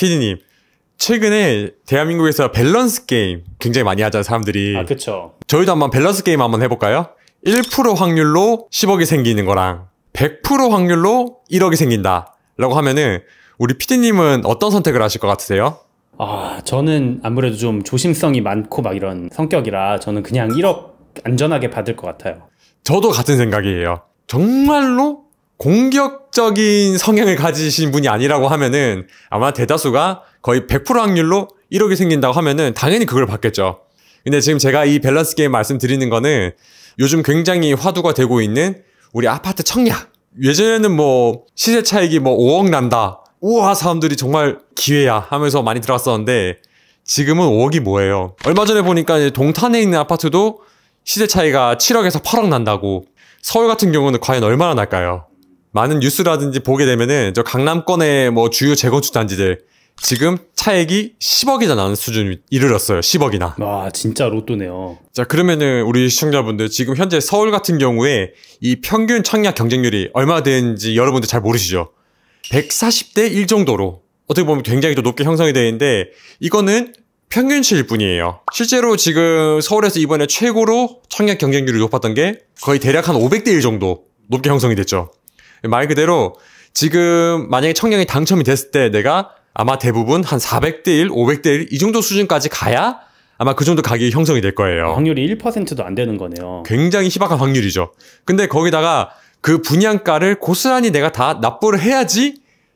피디님, 최근에 대한민국에서 밸런스 게임 굉장히 많이 하잖아 사람들이. 아, 그쵸. 저희도 한번 밸런스 게임 한번 해볼까요? 1% 확률로 10억이 생기는 거랑 100% 확률로 1억이 생긴다. 라고 하면은 우리 피디님은 어떤 선택을 하실 것 같으세요? 아, 저는 아무래도 좀 조심성이 많고 막 이런 성격이라 저는 그냥 1억 안전하게 받을 것 같아요. 저도 같은 생각이에요. 정말로 공격적인 성향을 가지신 분이 아니라고 하면은 아마 대다수가 거의 100% 확률로 1억이 생긴다고 하면은 당연히 그걸 받겠죠. 근데 지금 제가 이 밸런스 게임 말씀드리는 거는 요즘 굉장히 화두가 되고 있는 우리 아파트 청약. 예전에는 뭐 시세 차익이 뭐 5억 난다. 우와 사람들이 정말 기회야 하면서 많이 들어갔었는데 지금은 5억이 뭐예요. 얼마 전에 보니까 동탄에 있는 아파트도 시세 차이가 7억에서 8억 난다고. 서울 같은 경우는 과연 얼마나 날까요? 많은 뉴스라든지 보게 되면은 저 강남권의 뭐 주요 재건축 단지들 지금 차액이 10억이나 나는 수준이 이르렀어요. 10억이나. 와, 진짜 로또네요. 자, 그러면은 우리 시청자분들 지금 현재 서울 같은 경우에 이 평균 청약 경쟁률이 얼마 되는지 여러분들 잘 모르시죠? 140대 1 정도로 어떻게 보면 굉장히 또 높게 형성이 되는데 이거는 평균치일 뿐이에요. 실제로 지금 서울에서 이번에 최고로 청약 경쟁률이 높았던 게 거의 대략 한 500대 1 정도 높게 형성이 됐죠. 말 그대로 지금 만약에 청약이 당첨이 됐을 때 내가 아마 대부분 한 400대 1, 500대 1 이 정도 수준까지 가야 아마 그 정도 가격이 형성이 될 거예요. 확률이 1%도 안 되는 거네요. 굉장히 희박한 확률이죠. 근데 거기다가 그 분양가를 고스란히 내가 다 납부를 해야지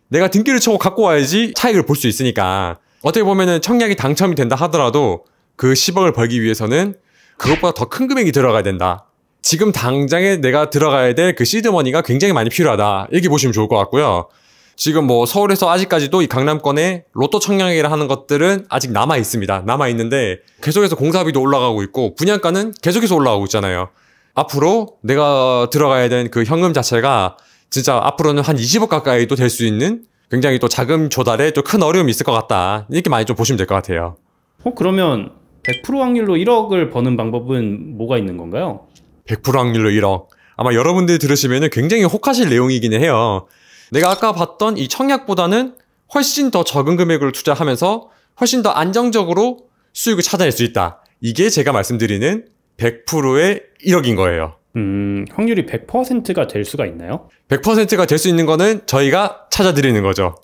내가 등기를 쳐고 갖고 와야지 차익을 볼 수 있으니까 어떻게 보면은 청약이 당첨이 된다 하더라도 그 10억을 벌기 위해서는 그것보다 더 큰 금액이 들어가야 된다. 지금 당장에 내가 들어가야 될 그 시드머니가 굉장히 많이 필요하다. 이렇게 보시면 좋을 것 같고요. 지금 뭐 서울에서 아직까지도 이 강남권에 로또 청약이라 하는 것들은 아직 남아 있습니다. 남아 있는데 계속해서 공사비도 올라가고 있고 분양가는 계속해서 올라가고 있잖아요. 앞으로 내가 들어가야 되그 현금 자체가 진짜 앞으로는 한 20억 가까이도 될 수 있는 굉장히 또 자금 조달에 또 큰 어려움이 있을 것 같다. 이렇게 많이 좀 보시면 될 것 같아요. 어, 그러면 100% 확률로 1억을 버는 방법은 뭐가 있는 건가요? 100% 확률로 1억. 아마 여러분들이 들으시면 굉장히 혹하실 내용이긴 해요. 내가 아까 봤던 이 청약보다는 훨씬 더 적은 금액을 투자하면서 훨씬 더 안정적으로 수익을 찾아낼 수 있다. 이게 제가 말씀드리는 100%의 1억인 거예요. 음, 확률이 100%가 될 수가 있나요? 100%가 될 수 있는 거는 저희가 찾아드리는 거죠.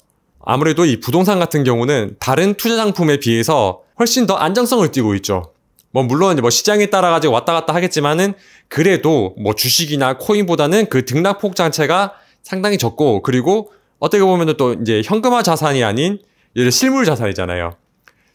아무래도 이 부동산 같은 경우는 다른 투자 상품에 비해서 훨씬 더 안정성을 띄고 있죠. 뭐 물론 이제 뭐 시장에 따라 가지고 왔다 갔다 하겠지만은 그래도 뭐 주식이나 코인보다는 그 등락폭 자체가 상당히 적고 그리고 어떻게 보면또 이제 현금화 자산이 아닌 실물 자산이잖아요.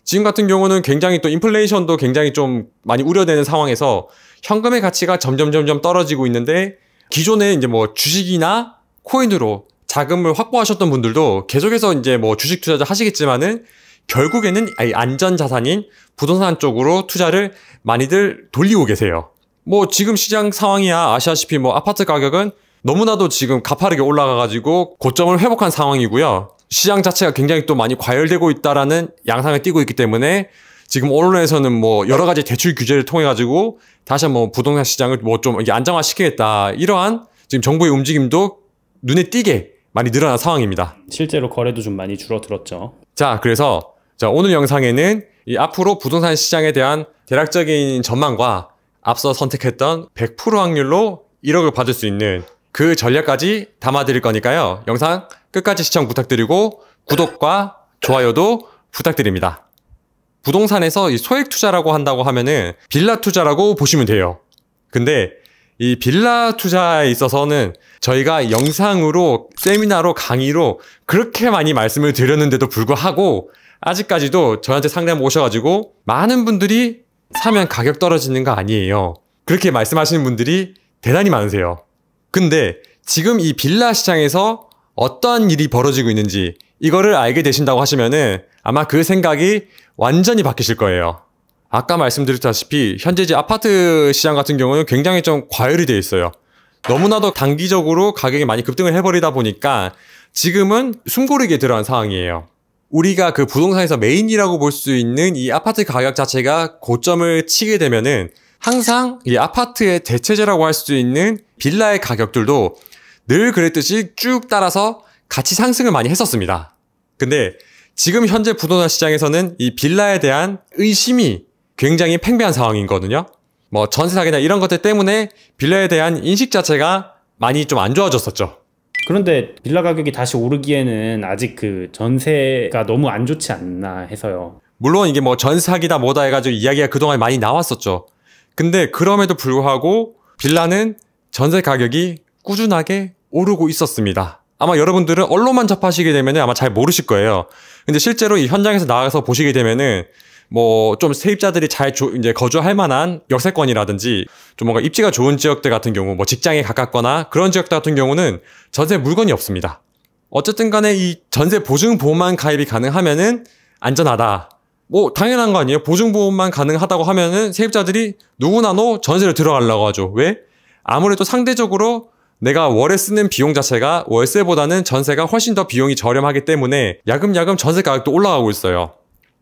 지금 같은 경우는 굉장히 또 인플레이션도 굉장히 좀 많이 우려되는 상황에서 현금의 가치가 점점 점점 떨어지고 있는데 기존에 이제 뭐 주식이나 코인으로 자금을 확보하셨던 분들도 계속해서 이제 뭐 주식 투자자 하시겠지만은 결국에는 안전 자산인 부동산 쪽으로 투자를 많이들 돌리고 계세요. 뭐 지금 시장 상황이야 아시다시피 뭐 아파트 가격은 너무나도 지금 가파르게 올라가가지고 고점을 회복한 상황이고요. 시장 자체가 굉장히 또 많이 과열되고 있다라는 양상을 띄고 있기 때문에 지금 언론에서는 뭐 여러 가지 대출 규제를 통해 가지고 다시 한번 부동산 시장을 뭐 좀 안정화시키겠다 이러한 지금 정부의 움직임도 눈에 띄게 많이 늘어난 상황입니다. 실제로 거래도 좀 많이 줄어들었죠. 자, 그래서 자, 오늘 영상에는 이 앞으로 부동산 시장에 대한 대략적인 전망과 앞서 선택했던 100% 확률로 1억을 받을 수 있는 그 전략까지 담아드릴 거니까요. 영상 끝까지 시청 부탁드리고 구독과 좋아요도 부탁드립니다. 부동산에서 이 소액 투자라고 한다고 하면은 빌라 투자라고 보시면 돼요. 근데 이 빌라 투자에 있어서는 저희가 영상으로 세미나로 강의로 그렇게 많이 말씀을 드렸는데도 불구하고 아직까지도 저한테 상담 오셔가지고 많은 분들이 사면 가격 떨어지는 거 아니에요. 그렇게 말씀하시는 분들이 대단히 많으세요. 근데 지금 이 빌라 시장에서 어떠한 일이 벌어지고 있는지 이거를 알게 되신다고 하시면은 아마 그 생각이 완전히 바뀌실 거예요. 아까 말씀드렸다시피 현재 제 아파트 시장 같은 경우는 굉장히 좀 과열이 되어 있어요. 너무나도 단기적으로 가격이 많이 급등을 해버리다 보니까 지금은 숨고르게 들어간 상황이에요. 우리가 그 부동산에서 메인이라고 볼 수 있는 이 아파트 가격 자체가 고점을 치게 되면은 항상 이 아파트의 대체제라고 할 수 있는 빌라의 가격들도 늘 그랬듯이 쭉 따라서 같이 상승을 많이 했었습니다. 근데 지금 현재 부동산 시장에서는 이 빌라에 대한 의심이 굉장히 팽배한 상황이 거거든요. 뭐 전세 사기나 이런 것들 때문에 빌라에 대한 인식 자체가 많이 좀 안 좋아졌었죠. 그런데 빌라 가격이 다시 오르기에는 아직 그 전세가 너무 안 좋지 않나 해서요. 물론 이게 뭐 전사기다 뭐다 해가지고 이야기가 그동안 많이 나왔었죠. 근데 그럼에도 불구하고 빌라는 전세 가격이 꾸준하게 오르고 있었습니다. 아마 여러분들은 언론만 접하시게 되면 아마 잘 모르실 거예요. 근데 실제로 이 현장에서 나와서 보시게 되면은 뭐좀 세입자들이 잘 조, 이제 거주할 만한 역세권이라든지 좀 뭔가 입지가 좋은 지역들 같은 경우 뭐 직장에 가깝거나 그런 지역들 같은 경우는 전세 물건이 없습니다. 어쨌든 간에 이 전세 보증 보험만 가입이 가능하면은 안전하다. 뭐 당연한 거 아니에요. 보증 보험만 가능하다고 하면은 세입자들이 누구나 너 전세를 들어가려고 하죠. 왜? 아무래도 상대적으로 내가 월에 쓰는 비용 자체가 월세보다는 전세가 훨씬 더 비용이 저렴하기 때문에 야금야금 전세 가격도 올라가고 있어요.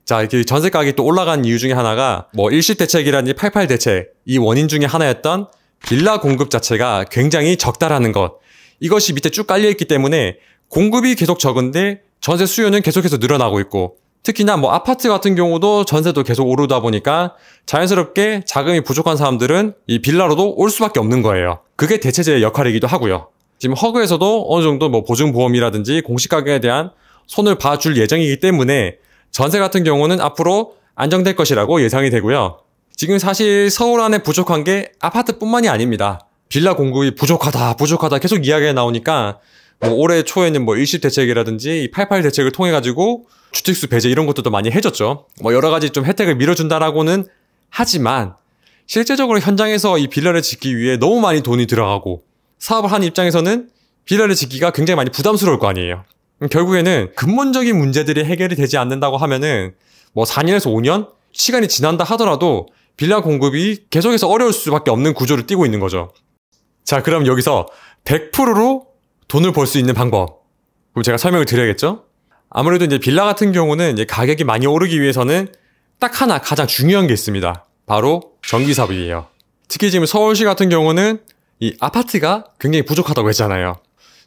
자, 이렇게 전세 가격이 또 올라간 이유 중에 하나가 뭐 일시 대책이라든지 88 대책 이 원인 중에 하나였던 빌라 공급 자체가 굉장히 적다라는 것. 이것이 밑에 쭉 깔려 있기 때문에 공급이 계속 적은데 전세 수요는 계속해서 늘어나고 있고 특히나 뭐 아파트 같은 경우도 전세도 계속 오르다 보니까 자연스럽게 자금이 부족한 사람들은 이 빌라로도 올 수밖에 없는 거예요. 그게 대체제의 역할이기도 하고요. 지금 허그에서도 어느 정도 뭐 보증보험이라든지 공시가격에 대한 손을 봐줄 예정이기 때문에 전세 같은 경우는 앞으로 안정될 것이라고 예상이 되고요. 지금 사실 서울 안에 부족한 게 아파트뿐만이 아닙니다. 빌라 공급이 부족하다, 부족하다 계속 이야기가 나오니까 뭐 올해 초에는 뭐 일시 대책이라든지 88 대책을 통해 가지고 주택수 배제 이런 것들도 많이 해줬죠. 뭐 여러 가지 좀 혜택을 밀어준다라고는 하지만 실제적으로 현장에서 이 빌라를 짓기 위해 너무 많이 돈이 들어가고 사업을 한 입장에서는 빌라를 짓기가 굉장히 많이 부담스러울 거 아니에요. 음, 결국에는 근본적인 문제들이 해결이 되지 않는다고 하면은 뭐 4년에서 5년 시간이 지난다 하더라도 빌라 공급이 계속해서 어려울 수밖에 없는 구조를 띄고 있는 거죠. 자, 그럼 여기서 100%로 돈을 벌 수 있는 방법. 그럼 제가 설명을 드려야겠죠? 아무래도 이제 빌라 같은 경우는 이제 가격이 많이 오르기 위해서는 딱 하나 가장 중요한 게 있습니다. 바로 전기사업이에요. 특히 지금 서울시 같은 경우는 이 아파트가 굉장히 부족하다고 했잖아요.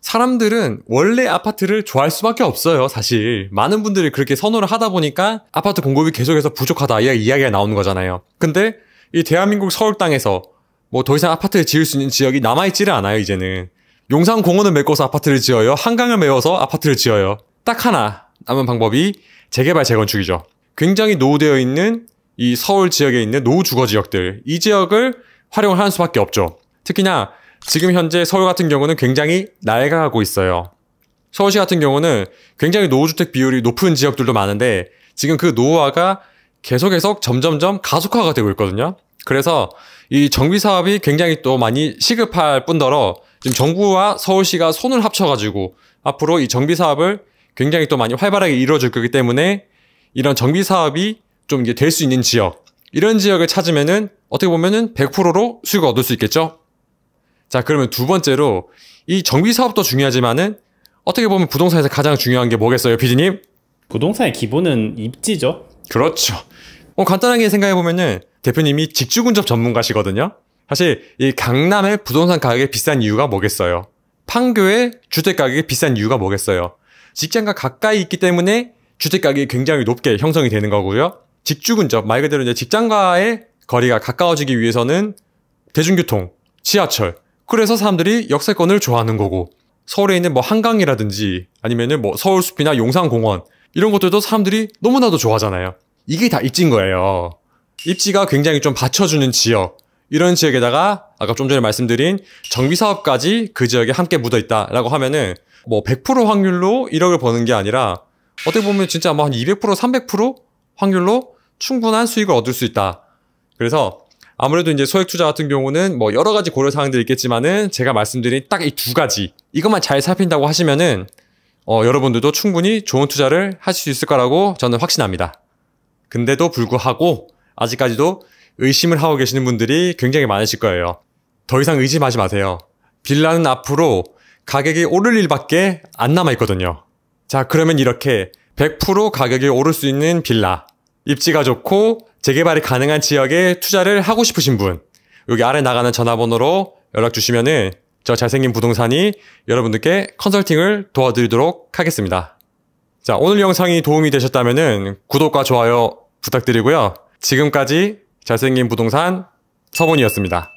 사람들은 원래 아파트를 좋아할 수밖에 없어요, 사실. 많은 분들이 그렇게 선호를 하다 보니까 아파트 공급이 계속해서 부족하다 이 이야기가 나오는 거잖아요. 근데 이 대한민국 서울 땅에서 뭐 더 이상 아파트를 지을 수 있는 지역이 남아있지를 않아요, 이제는. 용산공원을 메꿔서 아파트를 지어요. 한강을 메워서 아파트를 지어요. 딱 하나 남은 방법이 재개발, 재건축이죠. 굉장히 노후되어 있는 이 서울 지역에 있는 노후 주거 지역들, 이 지역을 활용을 하는 수밖에 없죠. 특히나 지금 현재 서울 같은 경우는 굉장히 낡아가고 있어요. 서울시 같은 경우는 굉장히 노후주택 비율이 높은 지역들도 많은데 지금 그 노후화가 계속해서 점점점 가속화가 되고 있거든요. 그래서 이 정비 사업이 굉장히 또 많이 시급할 뿐더러 지금 정부와 서울시가 손을 합쳐가지고 앞으로 이 정비 사업을 굉장히 또 많이 활발하게 이루어질 거기 때문에 이런 정비 사업이 좀이게될 수 있는 지역 이런 지역을 찾으면은 어떻게 보면은 100%로 수익을 얻을 수 있겠죠. 자, 그러면 두 번째로 이 정비 사업도 중요하지만은 어떻게 보면 부동산에서 가장 중요한 게 뭐겠어요, 피디님? 부동산의 기본은 입지죠. 그렇죠. 뭐 간단하게 생각해 보면은 대표님이 직주근접 전문가시거든요. 사실 이 강남의 부동산 가격이 비싼 이유가 뭐겠어요? 판교의 주택 가격이 비싼 이유가 뭐겠어요? 직장과 가까이 있기 때문에 주택 가격이 굉장히 높게 형성이 되는 거고요. 직주근접 말 그대로 이제 직장과의 거리가 가까워지기 위해서는 대중교통, 지하철 그래서 사람들이 역세권을 좋아하는 거고 서울에 있는 뭐 한강이라든지 아니면은 뭐 서울숲이나 용산공원 이런 것들도 사람들이 너무나도 좋아하잖아요. 이게 다 입지인 거예요. 입지가 굉장히 좀 받쳐주는 지역 이런 지역에다가 아까 좀 전에 말씀드린 정비 사업까지 그 지역에 함께 묻어 있다라고 하면은 뭐 100% 확률로 1억을 버는 게 아니라 어떻게 보면 진짜 뭐 한200% 300% 확률로 충분한 수익을 얻을 수 있다. 그래서 아무래도 이제 소액 투자 같은 경우는 뭐 여러 가지 고려 사항들이 있겠지만은 제가 말씀드린 딱 이 두 가지 이것만 잘 살핀다고 하시면은 어, 여러분들도 충분히 좋은 투자를 하실 수 있을 거라고 저는 확신합니다. 근데도 불구하고 아직까지도 의심을 하고 계시는 분들이 굉장히 많으실 거예요. 더 이상 의심하지 마세요. 빌라는 앞으로 가격이 오를 일밖에 안 남아 있거든요. 자, 그러면 이렇게 100% 가격이 오를 수 있는 빌라, 입지가 좋고 재개발이 가능한 지역에 투자를 하고 싶으신 분 여기 아래 나가는 전화번호로 연락 주시면은 저 잘생긴 부동산이 여러분들께 컨설팅을 도와드리도록 하겠습니다. 자, 오늘 영상이 도움이 되셨다면은 구독과 좋아요 부탁드리고요. 지금까지 잘생긴 부동산 서본이었습니다.